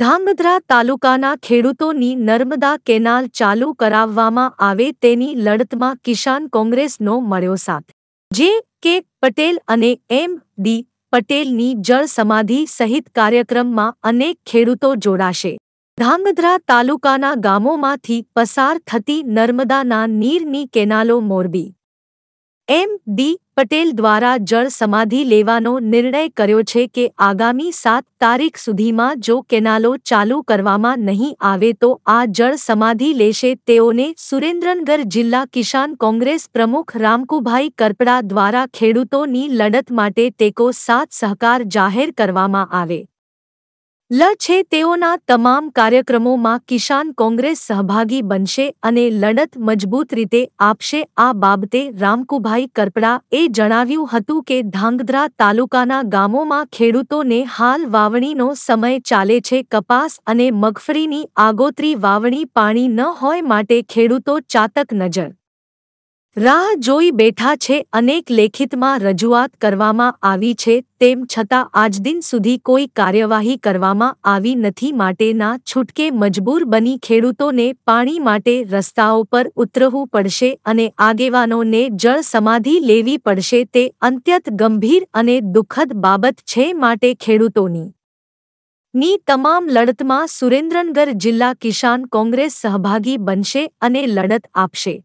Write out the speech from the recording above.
ધાંગધ્રા તાલુકાના ખેડૂતોની નર્મદા કેનાલ ચાલુ કરાવવામાં આવે તેની લડતમાં કિસાન કોંગ્રેસનો મળ્યો સાથ જે કે પટેલ અને એમ ડી પટેલની જળ સમાધિ સહિત કાર્યક્રમમાં અનેક ખેડૂતો જોડાશે ધાંગધ્રા તાલુકાના ગામોમાંથી પસાર થતી નર્મદાના નીરની કેનાલો મોરબી એમ ડી પટેલ દ્વારા જળ સમાધિ લેવાનો નિર્ણય કર્યો છે કે આગામી સાત તારીખ સુધીમાં જો કેનાલો ચાલુ કરવામાં નહીં આવે તો આ જળ સમાધિ લેશે તેઓને સુરેન્દ્રનગર જિલ્લા કિસાન કોંગ્રેસ પ્રમુખ રામકુભાઈ કરપડા દ્વારા ખેડૂતોની લડત માટે ટેકો સાત સહકાર જાહેર કરવામાં આવે લ છે તેઓના તમામ કાર્યક્રમોમાં કિસાન કોંગ્રેસ સહભાગી બનશે અને લડત મજબૂત રીતે આપશે આ બાબતે રામકુભાઈ કરપડા એ જણાવ્યું હતું કે ધાંગધ્રા તાલુકાના ગામોમાં ખેડૂતોને હાલ વાવણીનો સમય ચાલે છે કપાસ અને મગફળીની આગોતરી વાવણી પાણી ન હોય માટે ખેડૂતો ચાતક નજર રાહ જોઈ બેઠા છે અનેક લેખિતમાં રજૂઆત કરવામાં આવી છે તેમ છતાં આજદિન સુધી કોઈ કાર્યવાહી કરવામાં આવી નથી માટેના છૂટકે મજબૂર બની ખેડૂતોને પાણી માટે રસ્તાઓ પર ઉતરવું પડશે અને આગેવાનોને જળ સમાધિ લેવી પડશે તે અંત્યત ગંભીર અને દુઃખદ બાબત છે માટે ખેડૂતોની ની તમામ લડતમાં સુરેન્દ્રનગર જિલ્લા કિસાન કોંગ્રેસ સહભાગી બનશે અને લડત આપશે